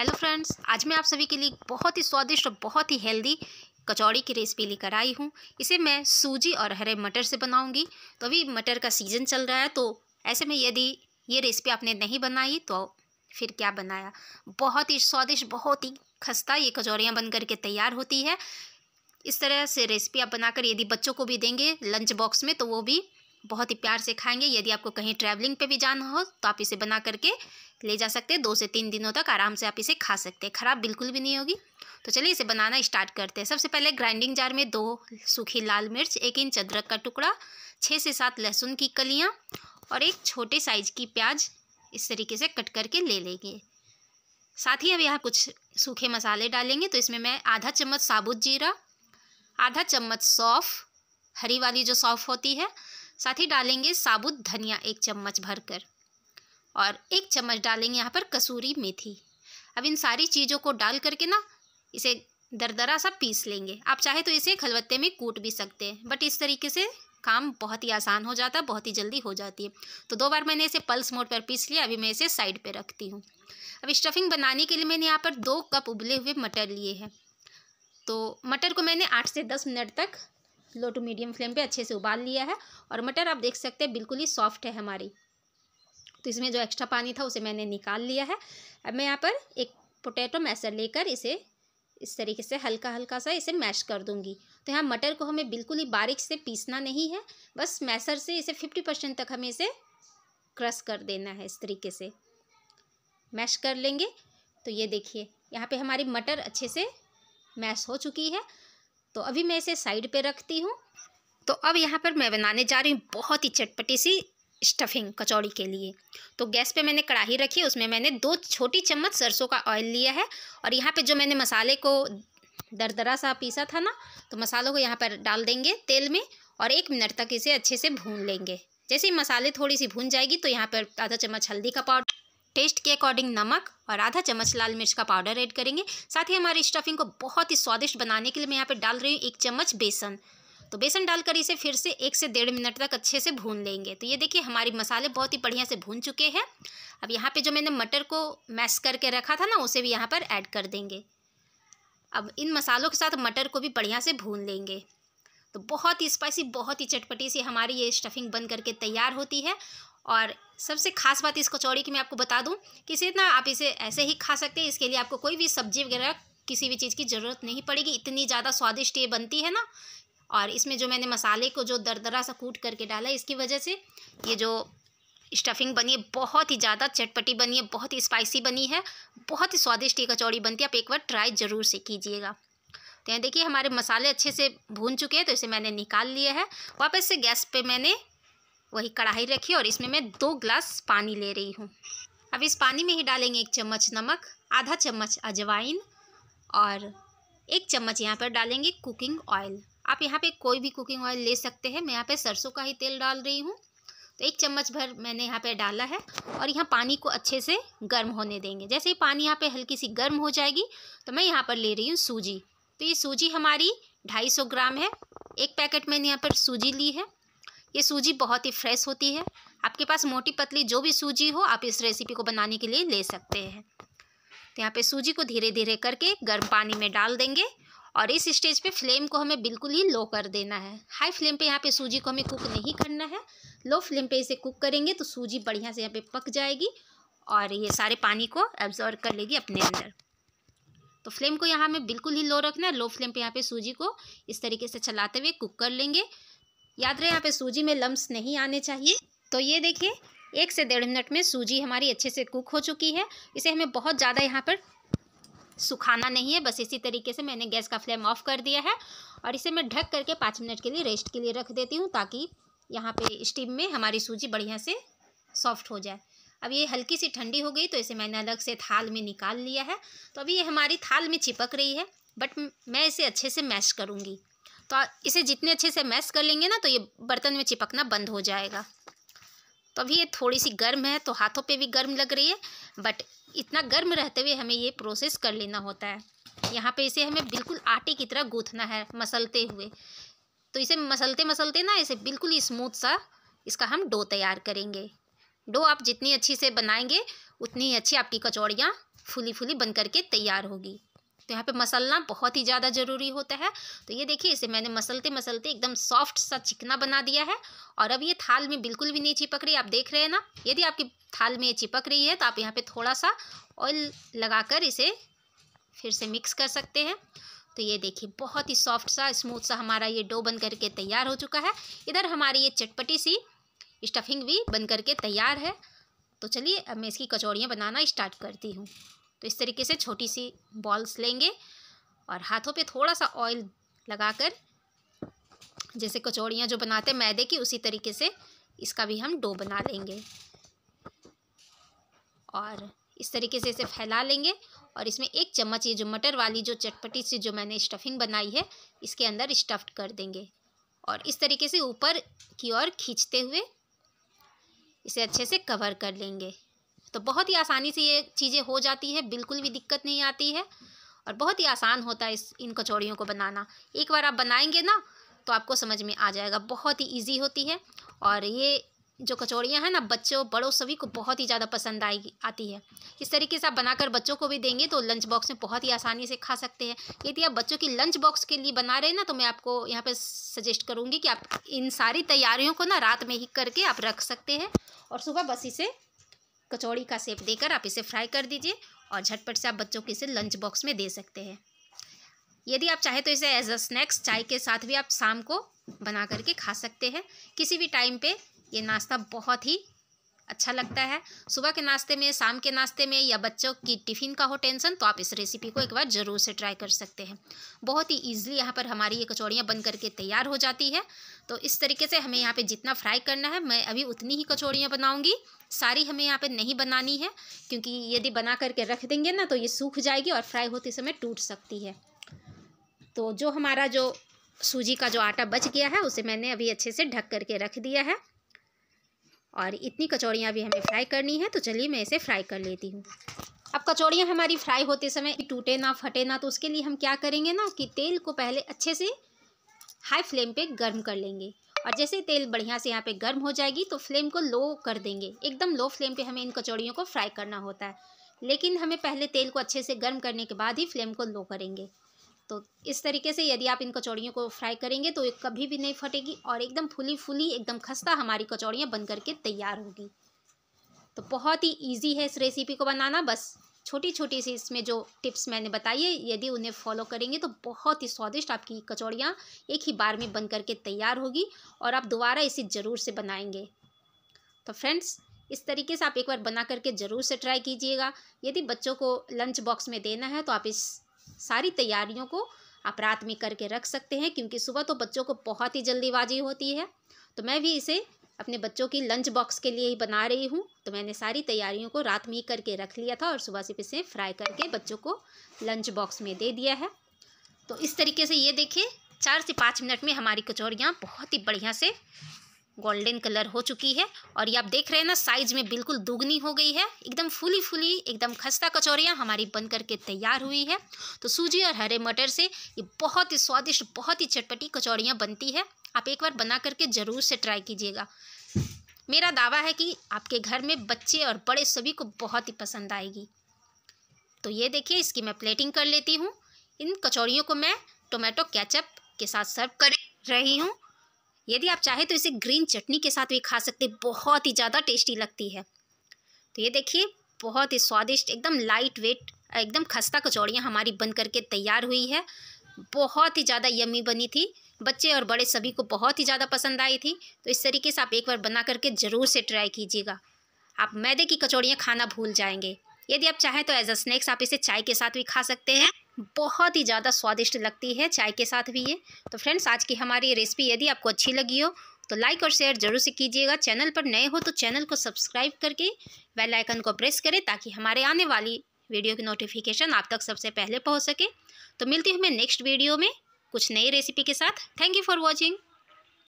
hello friends आज मैं आप सभी के लिए बहुत ही स्वादिष्ट और बहुत ही हेल्दी कचौड़ी की रेसिपी लेकर आई हूँ इसे मैं सूजी और हरे मटर से बनाऊँगी तो अभी मटर का सीज़न चल रहा है तो ऐसे में यदि ये रेसिपी आपने नहीं बनाई तो फिर क्या बनाया बहुत ही स्वादिष्ट बहुत ही खस्ता ये कचौड़ियाँ बन करके तैयार होती है इस तरह से रेसिपी आप बनाकर यदि बच्चों को भी देंगे लंच बॉक्स में तो वो भी बहुत ही प्यार से खाएंगे यदि आपको कहीं ट्रैवलिंग पे भी जाना हो तो आप इसे बना करके ले जा सकते हैं दो से तीन दिनों तक आराम से आप इसे खा सकते हैं ख़राब बिल्कुल भी नहीं होगी तो चलिए इसे बनाना स्टार्ट करते हैं सबसे पहले ग्राइंडिंग जार में दो सूखी लाल मिर्च एक इंच अदरक का टुकड़ा छः से सात लहसुन की कलियाँ और एक छोटे साइज की प्याज इस तरीके से कट करके ले लेंगे साथ ही अब यहाँ कुछ सूखे मसाले डालेंगे तो इसमें मैं आधा चम्मच साबुत जीरा आधा चम्मच सौफ़ हरी वाली जो सौफ़ होती है साथ ही डालेंगे साबुत धनिया एक चम्मच भरकर और एक चम्मच डालेंगे यहाँ पर कसूरी मेथी अब इन सारी चीज़ों को डाल करके ना इसे दरदरा सा पीस लेंगे आप चाहे तो इसे खलबत्ते में कूट भी सकते हैं बट इस तरीके से काम बहुत ही आसान हो जाता है बहुत ही जल्दी हो जाती है तो दो बार मैंने इसे पल्स मोड पर पीस लिया अभी मैं इसे साइड पर रखती हूँ अब स्टफिंग बनाने के लिए मैंने यहाँ पर दो कप उबले हुए मटर लिए हैं तो मटर को मैंने आठ से दस मिनट तक लो टू मीडियम फ्लेम पे अच्छे से उबाल लिया है और मटर आप देख सकते हैं बिल्कुल ही सॉफ्ट है हमारी तो इसमें जो एक्स्ट्रा पानी था उसे मैंने निकाल लिया है अब मैं यहाँ पर एक पोटैटो मैसर लेकर इसे इस तरीके से हल्का हल्का सा इसे मैश कर दूंगी तो यहाँ मटर को हमें बिल्कुल ही बारीक से पीसना नहीं है बस मैसर से इसे फिफ्टी परसेंट तक हमें इसे क्रश कर देना है इस तरीके से मैश कर लेंगे तो ये देखिए यहाँ पे हमारी मटर अच्छे से मैश हो चुकी है तो अभी मैं इसे साइड पे रखती हूँ तो अब यहाँ पर मैं बनाने जा रही हूँ बहुत ही चटपटी सी स्टफिंग कचौड़ी के लिए तो गैस पे मैंने कढ़ाई रखी उसमें मैंने दो छोटी चम्मच सरसों का ऑयल लिया है और यहाँ पे जो मैंने मसाले को दरदरा सा पीसा था ना तो मसालों को यहाँ पर डाल देंगे तेल में और एक मिनट तक इसे अच्छे से भून लेंगे जैसे ही मसाले थोड़ी सी भून जाएगी तो यहाँ पर आधा चम्मच हल्दी का पाउडर टेस्ट के अकॉर्डिंग नमक और आधा चम्मच लाल मिर्च का पाउडर ऐड करेंगे साथ ही हमारी स्टफिंग को बहुत ही स्वादिष्ट बनाने के लिए मैं यहाँ पर डाल रही हूँ एक चम्मच बेसन तो बेसन डालकर इसे फिर से एक से डेढ़ मिनट तक अच्छे से भून लेंगे तो ये देखिए हमारे मसाले बहुत ही बढ़िया से भून चुके हैं अब यहाँ पे जो मैंने मटर को मैश करके रखा था ना उसे भी यहाँ पर ऐड कर देंगे अब इन मसालों के साथ मटर को भी बढ़िया से भून लेंगे तो बहुत ही स्पाइसी बहुत ही चटपटी सी हमारी ये स्टफिंग बन करके तैयार होती है और सबसे खास बात इस कचौड़ी की मैं आपको बता दूं कि इसे ना आप इसे ऐसे ही खा सकते हैं इसके लिए आपको कोई भी सब्जी वगैरह किसी भी चीज़ की ज़रूरत नहीं पड़ेगी इतनी ज़्यादा स्वादिष्ट ये बनती है ना और इसमें जो मैंने मसाले को जो दरदरा सा कूट करके डाला इसकी वजह से ये जो स्टफिंग बनी है बहुत ही ज़्यादा चटपटी बनी है बहुत ही स्पाइसी बनी है बहुत ही स्वादिष्ट ये कचौड़ी बनती है आप एक बार ट्राई ज़रूर से कीजिएगा तो यहाँ देखिए हमारे मसाले अच्छे से भून चुके हैं तो इसे मैंने निकाल लिया है वापस से गैस पे मैंने वही कढ़ाई रखी और इसमें मैं दो ग्लास पानी ले रही हूँ अब इस पानी में ही डालेंगे एक चम्मच नमक आधा चम्मच अजवाइन और एक चम्मच यहाँ पर डालेंगे कुकिंग ऑयल आप यहाँ पे कोई भी कुकिंग ऑयल ले सकते हैं मैं यहाँ पे सरसों का ही तेल डाल रही हूँ तो एक चम्मच भर मैंने यहाँ पे डाला है और यहाँ पानी को अच्छे से गर्म होने देंगे जैसे ही पानी यहाँ पे हल्की सी गर्म हो जाएगी तो मैं यहाँ पर ले रही हूँ सूजी तो ये सूजी हमारी ढाई सौ ग्राम है एक पैकेट मैंने यहाँ पर सूजी ली है ये सूजी बहुत ही फ्रेश होती है आपके पास मोटी पतली जो भी सूजी हो आप इस रेसिपी को बनाने के लिए ले सकते हैं तो यहाँ पे सूजी को धीरे धीरे करके गर्म पानी में डाल देंगे और इस स्टेज पे फ्लेम को हमें बिल्कुल ही लो कर देना है हाई फ्लेम पे यहाँ पे सूजी को हमें कुक नहीं करना है लो फ्लेम पे इसे कुक करेंगे तो सूजी बढ़िया से यहाँ पे पक जाएगी और ये सारे पानी को एब्जॉर्व कर लेगी अपने अंदर तो फ्लेम को यहाँ हमें बिल्कुल ही लो रखना है लो फ्लेम पे यहाँ पे सूजी को इस तरीके से चलाते हुए कुक कर लेंगे याद रहे यहाँ पे सूजी में लम्ब नहीं आने चाहिए तो ये देखिए एक से डेढ़ मिनट में सूजी हमारी अच्छे से कुक हो चुकी है इसे हमें बहुत ज़्यादा यहाँ पर सुखाना नहीं है बस इसी तरीके से मैंने गैस का फ्लेम ऑफ कर दिया है और इसे मैं ढक करके पाँच मिनट के लिए रेस्ट के लिए रख देती हूँ ताकि यहाँ पे स्टीम में हमारी सूजी बढ़िया से सॉफ्ट हो जाए अब ये हल्की सी ठंडी हो गई तो इसे मैंने अलग से थाल में निकाल लिया है तो अभी ये हमारी थाल में चिपक रही है बट मैं इसे अच्छे से मैश करूँगी तो इसे जितने अच्छे से मैश कर लेंगे ना तो ये बर्तन में चिपकना बंद हो जाएगा तो अभी ये थोड़ी सी गर्म है तो हाथों पे भी गर्म लग रही है बट इतना गर्म रहते हुए हमें ये प्रोसेस कर लेना होता है यहाँ पे इसे हमें बिल्कुल आटे की तरह गूँथना है मसलते हुए तो इसे मसलते मसलते ना इसे बिल्कुल स्मूथ सा इसका हम डो तैयार करेंगे डो आप जितनी अच्छी से बनाएंगे उतनी ही अच्छी आपकी कचौड़ियाँ फूली फूली बन करके तैयार होगी तो यहाँ पे मसलना बहुत ही ज़्यादा ज़रूरी होता है तो ये देखिए इसे मैंने मसलते मसलते एकदम सॉफ्ट सा चिकना बना दिया है और अब ये थाल में बिल्कुल भी नहीं चिपक रही आप देख रहे हैं ना यदि आपकी थाल में ये चिपक रही है तो आप यहाँ पर थोड़ा सा ऑयल कर इसे फिर से मिक्स कर सकते हैं तो ये देखिए बहुत ही सॉफ्ट सा स्मूथ सा हमारा ये डो बन करके तैयार हो चुका है इधर हमारी ये चटपटी सी स्टफिंग भी बन करके तैयार है तो चलिए अब मैं इसकी कचौड़ियाँ बनाना स्टार्ट करती हूँ तो इस तरीके से छोटी सी बॉल्स लेंगे और हाथों पे थोड़ा सा ऑयल लगाकर जैसे कचौड़ियाँ जो बनाते हैं मैदे की उसी तरीके से इसका भी हम डो बना लेंगे और इस तरीके से इसे फैला लेंगे और इसमें एक चम्मच ये जो मटर वाली जो चटपटी सी जो मैंने स्टफिंग बनाई है इसके अंदर स्टफ्ड कर देंगे और इस तरीके से ऊपर की ओर खींचते हुए इसे अच्छे से कवर कर लेंगे तो बहुत ही आसानी से ये चीज़ें हो जाती है बिल्कुल भी दिक्कत नहीं आती है और बहुत ही आसान होता है इस इन कचौड़ियों को बनाना एक बार आप बनाएंगे ना तो आपको समझ में आ जाएगा बहुत ही ईजी होती है और ये जो कचौड़ियाँ हैं ना बच्चों बड़ों सभी को बहुत ही ज़्यादा पसंद आएगी आती है इस तरीके से आप बनाकर बच्चों को भी देंगे तो लंच बॉक्स में बहुत ही आसानी से खा सकते हैं यदि आप बच्चों की लंच बॉक्स के लिए बना रहे हैं ना तो मैं आपको यहाँ पे सजेस्ट करूँगी कि आप इन सारी तैयारियों को ना रात में ही करके आप रख सकते हैं और सुबह बस इसे कचौड़ी का सेप देकर आप इसे फ्राई कर दीजिए और झटपट से आप बच्चों को इसे लंच बॉक्स में दे सकते हैं यदि आप चाहें तो इसे एज अ स्नैक्स चाय के साथ भी आप शाम को बना करके खा सकते हैं किसी भी टाइम पे ये नाश्ता बहुत ही अच्छा लगता है सुबह के नाश्ते में शाम के नाश्ते में या बच्चों की टिफ़िन का हो टेंशन तो आप इस रेसिपी को एक बार ज़रूर से ट्राई कर सकते हैं बहुत ही ईजिली यहाँ पर हमारी ये कचौड़ियाँ बन करके तैयार हो जाती है तो इस तरीके से हमें यहाँ पर जितना फ्राई करना है मैं अभी उतनी ही कचौड़ियाँ बनाऊँगी सारी हमें यहाँ पर नहीं बनानी है क्योंकि यदि बना करके रख देंगे ना तो ये सूख जाएगी और फ्राई होते समय टूट सकती है तो जो हमारा जो सूजी का जो आटा बच गया है उसे मैंने अभी अच्छे से ढक करके रख दिया है और इतनी कचौड़ियाँ भी हमें फ्राई करनी है तो चलिए मैं इसे फ्राई कर लेती हूँ अब कचौड़ियाँ हमारी फ्राई होते समय टूटे ना फटे ना तो उसके लिए हम क्या करेंगे ना कि तेल को पहले अच्छे से हाई फ्लेम पे गर्म कर लेंगे और जैसे तेल बढ़िया से यहाँ पे गर्म हो जाएगी तो फ्लेम को लो कर देंगे एकदम लो फ्लेम पे हमें इन कचौड़ियों को फ्राई करना होता है लेकिन हमें पहले तेल को अच्छे से गर्म करने के बाद ही फ्लेम को लो करेंगे तो इस तरीके से यदि आप इन कचौड़ियों को फ्राई करेंगे तो ये कभी भी नहीं फटेगी और एकदम फुली फुली एकदम खस्ता हमारी कचौड़ियाँ बन करके तैयार होगी तो बहुत ही ईजी है इस रेसिपी को बनाना बस छोटी छोटी सी इसमें जो टिप्स मैंने बताई है यदि उन्हें फॉलो करेंगे तो बहुत ही स्वादिष्ट आपकी कचौड़ियाँ एक ही बार में बन करके तैयार होगी और आप दोबारा इसे ज़रूर से बनाएंगे तो फ्रेंड्स इस तरीके से आप एक बार बना करके ज़रूर से ट्राई कीजिएगा यदि बच्चों को लंच बॉक्स में देना है तो आप इस सारी तैयारियों को आप रात में करके रख सकते हैं क्योंकि सुबह तो बच्चों को बहुत ही जल्दीबाजी होती है तो मैं भी इसे अपने बच्चों की लंच बॉक्स के लिए ही बना रही हूँ तो मैंने सारी तैयारियों को रात में ही करके रख लिया था और सुबह सिर्फ इसे फ्राई करके बच्चों को लंच बॉक्स में दे दिया है तो इस तरीके से ये देखिए चार से पाँच मिनट में हमारी कचौड़ियाँ बहुत ही बढ़िया से गोल्डन कलर हो चुकी है और ये आप देख रहे हैं ना साइज में बिल्कुल दुगनी हो गई है एकदम फूली फूली एकदम खस्ता कचौरियाँ हमारी बन करके तैयार हुई है तो सूजी और हरे मटर से ये बहुत ही स्वादिष्ट बहुत ही चटपटी कचौड़ियाँ बनती है आप एक बार बना करके ज़रूर से ट्राई कीजिएगा मेरा दावा है कि आपके घर में बच्चे और बड़े सभी को बहुत ही पसंद आएगी तो ये देखिए इसकी मैं प्लेटिंग कर लेती हूँ इन कचौड़ियों को मैं टोमेटो कैचअप के साथ सर्व कर रही हूँ यदि आप चाहें तो इसे ग्रीन चटनी के साथ भी खा सकते बहुत ही ज़्यादा टेस्टी लगती है तो ये देखिए बहुत ही स्वादिष्ट एकदम लाइट वेट एकदम खस्ता कचौड़ियाँ हमारी बन करके तैयार हुई है बहुत ही ज़्यादा यमी बनी थी बच्चे और बड़े सभी को बहुत ही ज़्यादा पसंद आई थी तो इस तरीके से आप एक बार बना करके ज़रूर से ट्राई कीजिएगा आप मैदे की कचौड़ियाँ खाना भूल जाएंगे यदि आप चाहें तो एज अ स्नैक्स आप इसे चाय के साथ भी खा सकते हैं बहुत ही ज़्यादा स्वादिष्ट लगती है चाय के साथ भी ये तो फ्रेंड्स आज की हमारी रेसिपी यदि आपको अच्छी लगी हो तो लाइक और शेयर जरूर से कीजिएगा चैनल पर नए हो तो चैनल को सब्सक्राइब करके बेल आइकन को प्रेस करें ताकि हमारे आने वाली वीडियो की नोटिफिकेशन आप तक सबसे पहले पहुंच सके तो मिलती हूँ मैं नेक्स्ट वीडियो में कुछ नई रेसिपी के साथ थैंक यू फॉर वॉचिंग